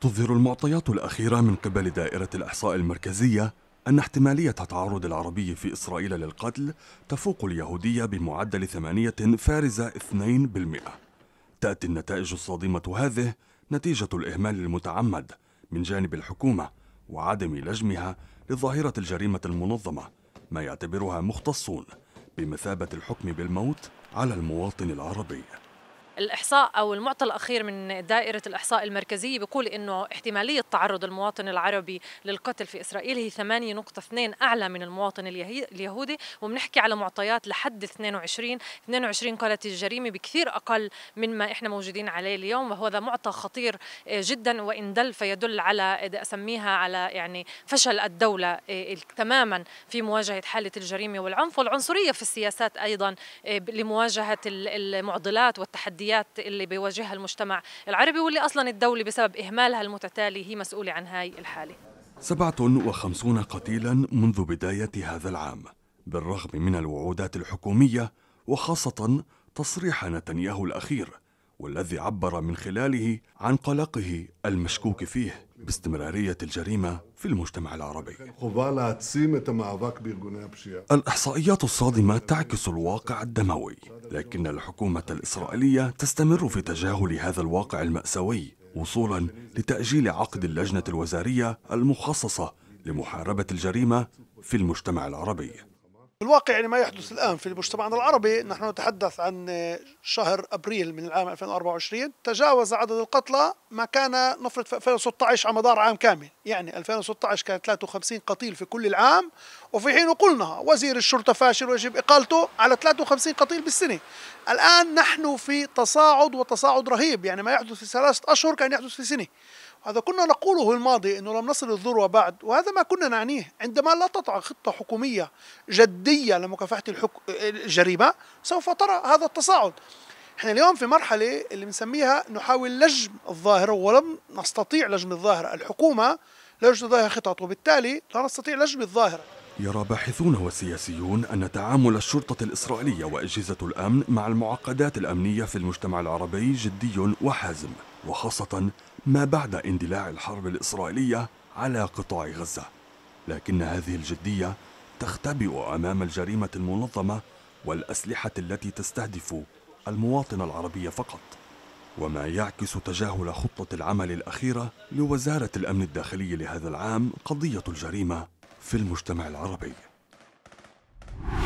تظهر المعطيات الأخيرة من قبل دائرة الإحصاء المركزية أن احتمالية تعرض العربي في إسرائيل للقتل تفوق اليهودية بمعدل ثمانية فارزة 2% تأتي النتائج الصادمة هذه نتيجة الإهمال المتعمد من جانب الحكومة وعدم لجمها لظاهرة الجريمة المنظمة ما يعتبرها مختصون بمثابة الحكم بالموت على المواطن العربي الإحصاء أو المعطى الأخير من دائرة الإحصاء المركزية بيقول إنه احتمالية تعرض المواطن العربي للقتل في إسرائيل هي 8.2 أعلى من المواطن اليهودي وبنحكي على معطيات لحد 22 22 قالت الجريمة بكثير أقل من ما إحنا موجودين عليه اليوم وهذا معطى خطير آه، جدا وإن دل فيدل على اذا أسميها على يعني فشل الدولة آه، تماما في مواجهة حالة الجريمة والعنف والعنصرية في السياسات أيضا آه، لمواجهة المعضلات والتحديات التحديات اللي بيواجهها المجتمع العربي واللي أصلا الدولة بسبب إهمالها المتتالي هي مسؤولة عن هاي الحالة 57 قتيلا منذ بداية هذا العام بالرغم من الوعودات الحكومية وخاصة تصريح نتنياهو الأخير والذي عبر من خلاله عن قلقه المشكوك فيه باستمرارية الجريمة في المجتمع العربي الإحصائيات الصادمة تعكس الواقع الدموي لكن الحكومة الإسرائيلية تستمر في تجاهل هذا الواقع المأساوي وصولا لتأجيل عقد اللجنة الوزارية المخصصة لمحاربة الجريمة في المجتمع العربي الواقع يعني ما يحدث الآن في مجتمعنا العربي نحن نتحدث عن شهر أبريل من العام 2024 تجاوز عدد القتلى ما كان نفرض في 2016 على مدار عام كامل يعني 2016 كان 53 قتيل في كل العام وفي حين قلنا وزير الشرطة فاشل ويجب إقالته على 53 قتيل بالسنة الآن نحن في تصاعد وتصاعد رهيب يعني ما يحدث في ثلاثة أشهر كان يحدث في سنة هذا كنا نقوله الماضي أنه لم نصل الذروة بعد وهذا ما كنا نعنيه عندما لا تطع خطة حكومية جدية جديه لمكافحه الحك... الجريمه سوف ترى هذا التصاعد احنا اليوم في مرحله اللي بنسميها نحاول لجم الظاهره ولم نستطيع لجم الظاهره الحكومه لا يوجد خطط وبالتالي لا نستطيع لجم الظاهره يرى باحثون وسياسيون أن تعامل الشرطة الإسرائيلية وأجهزة الأمن مع المعقدات الأمنية في المجتمع العربي جدي وحازم وخاصة ما بعد اندلاع الحرب الإسرائيلية على قطاع غزة لكن هذه الجدية تختبئ أمام الجريمة المنظمة والأسلحة التي تستهدف المواطن العربي فقط وما يعكس تجاهل خطة العمل الأخيرة لوزارة الأمن الداخلي لهذا العام قضية الجريمة في المجتمع العربي